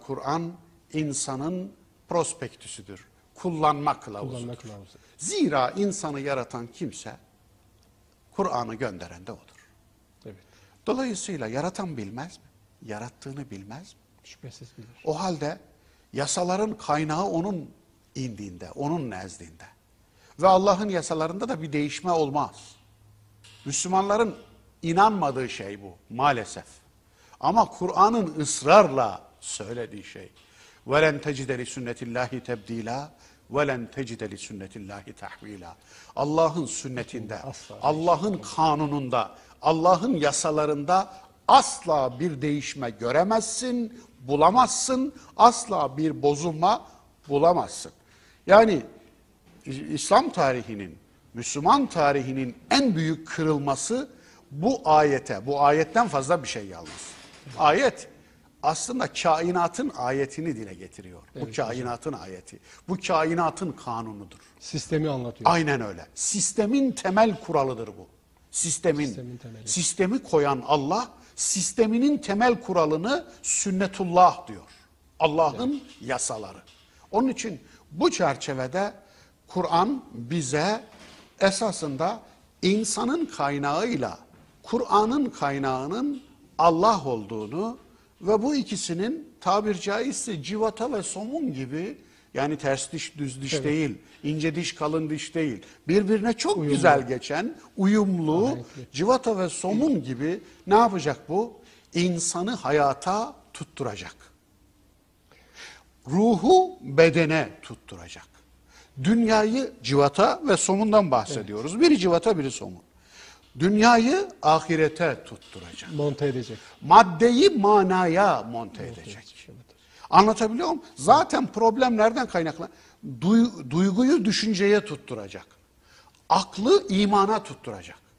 Kur'an insanın prospektüsüdür. Kullanma kılavuzudur. Kullanma kılavuzu. Zira insanı yaratan kimse Kur'an'ı gönderen de odur. Evet. Dolayısıyla yaratan bilmez mi? Yarattığını bilmez mi? Şüphesiz bilir. O halde yasaların kaynağı onun indiğinde, onun nezdinde. Ve Allah'ın yasalarında da bir değişme olmaz. Müslümanların inanmadığı şey bu maalesef. Ama Kur'an'ın ısrarla söylediği şey. وَلَنْ تَجِدَ لِسُنَّةِ اللّٰهِ تَبْد۪يلًا وَلَنْ تَجِدَ لِسُنَّةِ اللّٰهِ تَحْو۪يلًا Allah'ın sünnetinde, şey Allah'ın kanununda, Allah'ın yasalarında asla bir değişme göremezsin, bulamazsın, asla bir bozulma bulamazsın. Yani İslam tarihinin, Müslüman tarihinin en büyük kırılması bu ayete, bu ayetten fazla bir şey yalnız. Ayet aslında kainatın ayetini dile getiriyor. Evet, bu kainatın hocam. ayeti. Bu kainatın kanunudur. Sistemi anlatıyor. Aynen öyle. Sistemin temel kuralıdır bu. Sistemin. Sistemin temeli. Sistemi koyan Allah sisteminin temel kuralını sünnetullah diyor. Allah'ın evet. yasaları. Onun için bu çerçevede Kur'an bize esasında insanın kaynağıyla Kur'an'ın kaynağının Allah olduğunu ve bu ikisinin tabir caizse civata ve somun gibi yani ters diş düz diş evet. değil, ince diş kalın diş değil. Birbirine çok uyumlu. güzel geçen, uyumlu, Harikli. civata ve somun gibi ne yapacak bu? İnsanı hayata tutturacak. Ruhu bedene tutturacak. Dünyayı civata ve somundan bahsediyoruz. Evet. Biri civata, biri somun. Dünyayı ahirete tutturacak. Monte edecek. Maddeyi manaya monte, monte edecek. edecek. Anlatabiliyor muyum? Zaten problem nereden kaynaklan? Duy, duyguyu düşünceye tutturacak. Aklı imana tutturacak.